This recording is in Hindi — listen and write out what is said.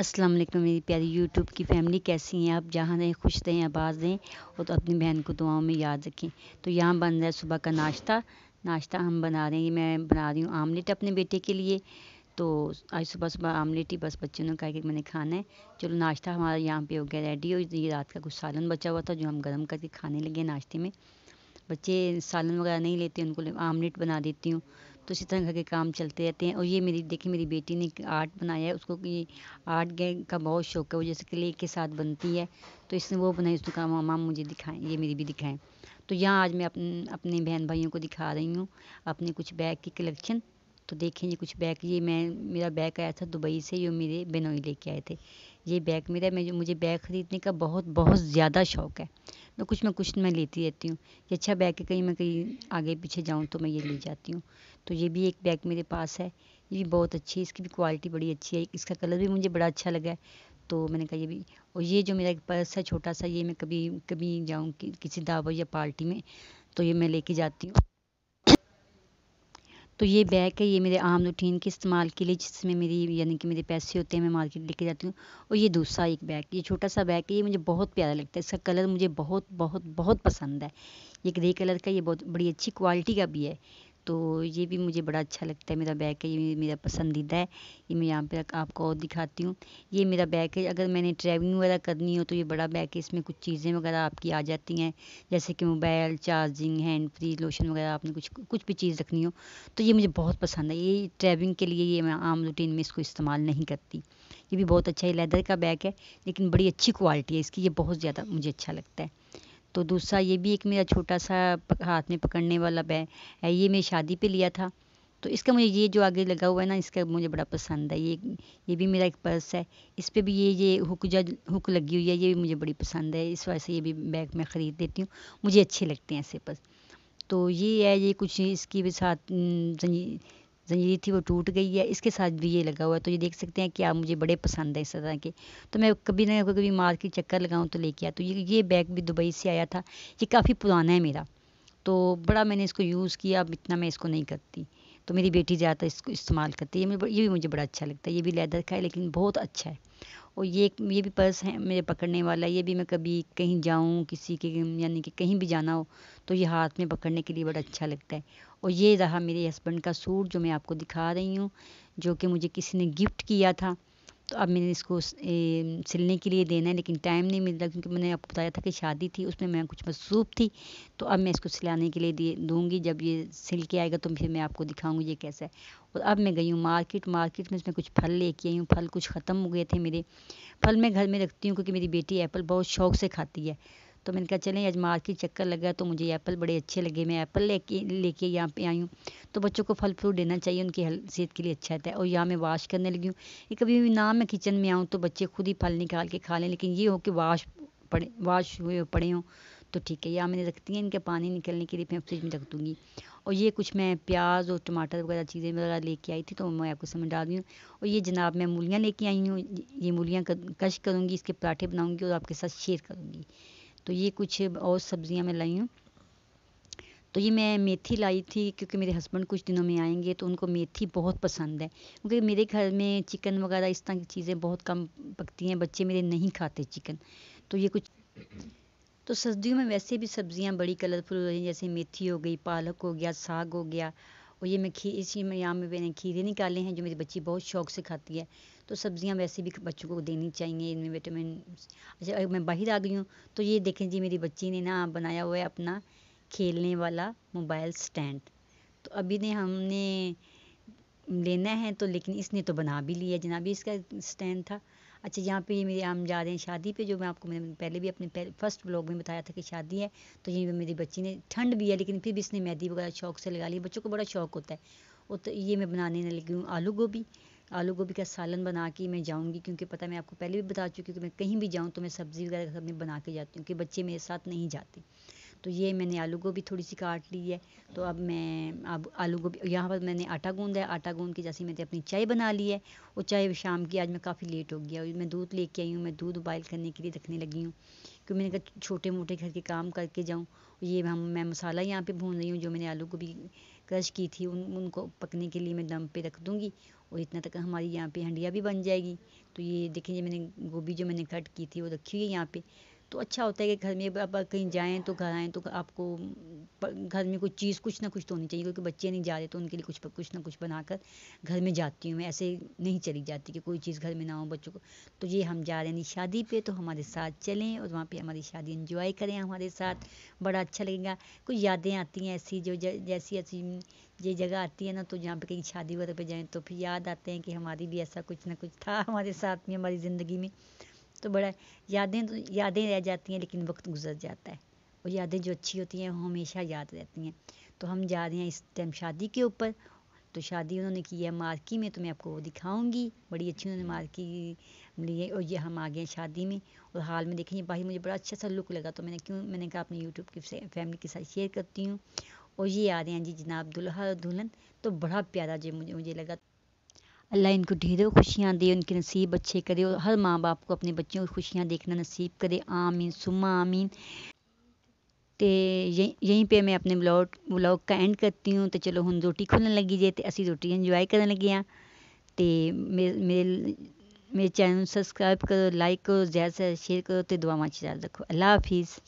अस्सलाम वालेकुम मेरी प्यारी यूट्यूब की फैमिली कैसी हैं आप जहाँ रहें खुश रहें आबाद रहें और तो अपनी बहन को दुआओं में याद रखें तो यहाँ बन रहा है सुबह का नाश्ता नाश्ता हम बना रहे हैं मैं बना रही हूँ आमलेट अपने बेटे के लिए तो आज सुबह सुबह आमलेट ही बस बच्चों ने कहा कि मैंने खाना है चलो नाश्ता हमारा यहाँ पर हो गया रेडी और ये रात का कुछ सालन बचा हुआ था जो हम गर्म करके खाने लगे नाश्ते में बच्चे सालन वगैरह नहीं लेते उनको आमलेट बना देती हूँ तो इसी तरह घर के काम चलते रहते हैं और ये मेरी देखिए मेरी बेटी ने आर्ट बनाया है उसको कि आर्ट का बहुत शौक है वो जैसे क्ले के साथ बनती है तो इसने वो बनाई उसने कहा मामा मुझे दिखाएं ये मेरी भी दिखाएं तो यहाँ आज मैं अपने अपने बहन भाइयों को दिखा रही हूँ अपने कुछ बैग की कलेक्शन तो देखें ये कुछ बैग ये मैं मेरा बैग आया था दुबई से ये मेरे बेनोई लेके आए थे ये बैग मेरा मैं मुझे बैग ख़रीदने का बहुत बहुत ज़्यादा शौक है तो कुछ ना कुछ मैं लेती रहती हूँ ये अच्छा बैग है कहीं मैं कहीं आगे पीछे जाऊँ तो मैं ये ले जाती हूँ तो ये भी एक बैग मेरे पास है ये भी बहुत अच्छी है इसकी भी क्वालिटी बड़ी अच्छी है इसका कलर भी मुझे बड़ा अच्छा लगा है तो मैंने कहा ये भी और ये जो मेरा एक पर्स है छोटा सा ये मैं कभी कभी जाऊँ कि, किसी दावत या पार्टी में तो ये मैं लेके जाती हूँ तो ये बैग है ये मेरे आम रूटीन के इस्तेमाल के लिए जिसमें मेरी यानी कि मेरे पैसे होते हैं मैं मार्केट लेके जाती हूँ और ये दूसरा एक बैग ये छोटा सा बैग है ये मुझे बहुत प्यारा लगता है इसका कलर मुझे बहुत बहुत बहुत पसंद है ये ग्रे कलर का ये बहुत बड़ी अच्छी क्वालिटी का भी है तो ये भी मुझे बड़ा अच्छा लगता है मेरा बैग है ये मेरा पसंदीदा है ये मैं यहाँ पर आपको और दिखाती हूँ ये मेरा बैग है अगर मैंने ट्रैवलिंग वगैरह करनी हो तो ये बड़ा बैग है इसमें कुछ चीज़ें वगैरह आपकी आ जाती हैं जैसे कि mobile charging hand free lotion वगैरह आपने कुछ कुछ भी चीज़ रखनी हो तो ये मुझे बहुत पसंद है ये ट्रैवलिंग के लिए ये मैं आम रूटीन में इसको इस्तेमाल नहीं करती ये भी बहुत अच्छा है लेदर का बैग है लेकिन बड़ी अच्छी क्वालिटी है इसकी ये बहुत ज़्यादा मुझे अच्छा लगता है तो दूसरा ये भी एक मेरा छोटा सा हाथ में पकड़ने वाला बैग है ये मैं शादी पे लिया था तो इसका मुझे ये जो आगे लगा हुआ है ना इसका मुझे बड़ा पसंद है ये ये भी मेरा एक पर्स है इस पर भी ये ये हुक जो हुक लगी हुई है ये भी मुझे बड़ी पसंद है इस वजह से ये भी बैग मैं ख़रीद लेती हूँ मुझे अच्छे लगते हैं ऐसे पर्स तो ये है ये कुछ इसकी भी साथ जंजीर थी वो टूट गई है इसके साथ भी ये लगा हुआ है तो ये देख सकते हैं कि आप मुझे बड़े पसंद है इस तरह के तो मैं कभी ना कभी मार्केट चक्कर लगाऊँ तो लेके आया तो ये ये बैग भी दुबई से आया था ये काफ़ी पुराना है मेरा तो बड़ा मैंने इसको यूज़ किया अब इतना मैं इसको नहीं करती तो मेरी बेटी ज़्यादा इसको इस्तेमाल करती है ये भी मुझे बड़ा अच्छा लगता है ये भी लेदर का है लेकिन बहुत अच्छा है और ये ये भी पर्स है मेरे पकड़ने वाला ये भी मैं कभी कहीं जाऊँ किसी के यानी कि कहीं भी जाना हो तो ये हाथ में पकड़ने के लिए बड़ा अच्छा लगता है और ये रहा मेरे हस्बैंड का सूट जो मैं आपको दिखा रही हूँ जो कि मुझे किसी ने गिफ्ट किया था तो अब मैंने इसको सिलने के लिए देना है लेकिन टाइम नहीं मिल रहा क्योंकि मैंने आपको बताया था कि शादी थी उसमें मैं कुछ मसरूफ़ थी तो अब मैं इसको सिलाने के लिए दे दूँगी जब ये सिल के आएगा तो फिर मैं आपको दिखाऊँगी ये कैसा है और अब मैं गई हूँ मार्केट मार्केट में इसमें कुछ फल लेके आई हूँ फल कुछ ख़त्म हो गए थे मेरे फल मैं घर में रखती हूँ क्योंकि मेरी बेटी एप्पल बहुत शौक से खाती है तो मैंने कहा चलें आज मार्केट चक्कर लगा तो मुझे एप्पल बड़े अच्छे लगे मैं एप्पल लेके लेके यहाँ पे आई हूँ तो बच्चों को फल फ्रूट देना चाहिए उनकी सेहत के लिए अच्छा रहता है और यहाँ मैं वाश करने लगी हूँ ये कभी भी ना मैं किचन में आऊँ तो बच्चे खुद ही फल निकाल के खा लें लेकिन ये हो कि वाश पड़े वाश हुए पड़े हों तो ठीक है यहाँ मैंने रखती हैं इनके पानी निकलने के लिए मैं फ्रिज में रख दूँगी और ये कुछ मैं प्याज और टमाटर वगैरह चीज़ें वगैरह लेके आई थी तो मैं आपको समझ डाल रही हूँ और ये जनाब मैं मूलियाँ लेके आई हूँ ये मूलियाँ कश करूँगी इसके पराठे बनाऊँगी और आपके साथ शेयर करूँगी तो ये कुछ और सब्ज़ियाँ मैं लाई हूँ तो ये मैं मेथी लाई थी क्योंकि मेरे हस्बैंड कुछ दिनों में आएंगे तो उनको मेथी बहुत पसंद है क्योंकि मेरे घर में चिकन वगैरह इस तरह की चीज़ें बहुत कम पकती हैं बच्चे मेरे नहीं खाते चिकन तो ये कुछ तो सर्दियों में वैसे भी सब्ज़ियाँ बड़ी कलरफुल हो रही हैं जैसे मेथी हो गई पालक हो गया साग हो गया और ये मैं खी इसी में यहाँ में मैंने खीरे निकाले हैं जो मेरी बच्ची बहुत शौक से खाती है तो सब्जियाँ वैसे भी बच्चों को देनी चाहिए इनमें विटामिन अच्छा मैं बाहर आ गई हूँ तो ये देखें जी मेरी बच्ची ने ना बनाया हुआ है अपना खेलने वाला मोबाइल स्टैंड तो अभी ने हमने लेना है तो लेकिन इसने तो बना भी लिया जनाबी इसका स्टैंड था अच्छा यहाँ पे मेरे हम जा रहे हैं शादी पे जो मैं आपको मैंने पहले भी अपने फर्स्ट ब्लॉग में बताया था कि शादी है तो यहीं पर मेरी बच्ची ने ठंड भी है लेकिन फिर भी इसने मैदी वगैरह शौक से लगा ली बच्चों को बड़ा शौक होता है और तो ये मैं बनाने ना लगी हूँ आलू गोभी आलू गोभी का सालन बना के मैं जाऊँगी क्योंकि पता मैं आपको पहले भी बता चुकी हूँ कि मैं कहीं भी जाऊँ तो मैं सब्ज़ी वगैरह सब बना के जाती हूँ कि बच्चे मेरे साथ नहीं जाते तो ये मैंने आलू गोभी थोड़ी सी काट ली है तो अब मैं अब आलू गोभी यहाँ पर मैंने आटा गूंदा है आटा गूंद के जैसे मैंने अपनी चाय बना ली है और चाय शाम की आज मैं काफ़ी लेट हो गया मैं दूध लेके आई हूँ मैं दूध उबाइल करने के लिए रखने लगी हूँ क्योंकि मैंने कहा छोटे मोटे घर के काम करके जाऊँ ये हम मैं मसाला यहाँ पे भून रही हूँ जो मैंने आलू गोभी क्रश की थी उन उनको पकने के लिए मैं दम पे रख दूँगी और इतना तक हमारी यहाँ पे हंडिया भी बन जाएगी तो ये देखें ये मैंने गोभी जो मैंने कट की थी वो रखी हुई है यहाँ पे तो अच्छा होता है कि घर में अब कहीं जाएँ तो घर आएँ तो आपको घर में कोई चीज़ कुछ ना कुछ तो होनी चाहिए क्योंकि बच्चे नहीं जा रहे तो उनके लिए कुछ कुछ ना कुछ बनाकर घर में जाती हूँ मैं ऐसे नहीं चली जाती कि कोई चीज़ घर में ना हो बच्चों को तो ये हम जा रहे हैं शादी पे तो हमारे साथ चलें और वहाँ पे हमारी शादी इंजॉय करें हमारे साथ बड़ा अच्छा लगेगा कुछ यादें आती हैं ऐसी जो जैसी ऐसी ये जगह आती है ना तो जहाँ पे कहीं शादी वगैरह पे जाएँ तो फिर याद आते हैं कि हमारी भी ऐसा कुछ ना कुछ था हमारे साथ में हमारी ज़िंदगी में तो बड़ा यादें तो यादें रह जाती हैं लेकिन वक्त गुजर जाता है और यादें जो अच्छी होती हैं वो हमेशा याद रहती हैं तो हम जा रहे हैं इस टाइम शादी के ऊपर तो शादी उन्होंने की है मार्की में तो मैं आपको वो दिखाऊंगी बड़ी अच्छी उन्होंने मार्की ली है और ये हम आ गए हैं शादी में और हाल में देखेंगे भाई मुझे बड़ा अच्छा सा लुक लगा तो मैंने क्यों मैंने कहा अपने यूट्यूब की फैमिली के साथ शेयर करती हूँ और ये आ रहे हैं जी जनाब दुल्हा और दुल्हन तो बड़ा प्यारा जो मुझे मुझे लगा अल्लाह इनको ढेरों खुशियाँ दे उनके नसीब अच्छे करे और हर माँ बाप को अपने बच्चों की खुशियाँ देखना नसीब करे आमीन सुमा आमीन तो यहीं यहीं पे मैं अपने ब्लॉग ब्लॉग का एंड करती हूँ तो चलो हम रोटी खोलन लगी जे तो असी रोटी इंजॉय कर लगे हाँ तो मेरे मेरे मेरे चैनल सब्सक्राइब करो लाइक करो ज़्यादा से ज्यादा शेयर करो तो दुआव च रखो अल्लाह हाफिज़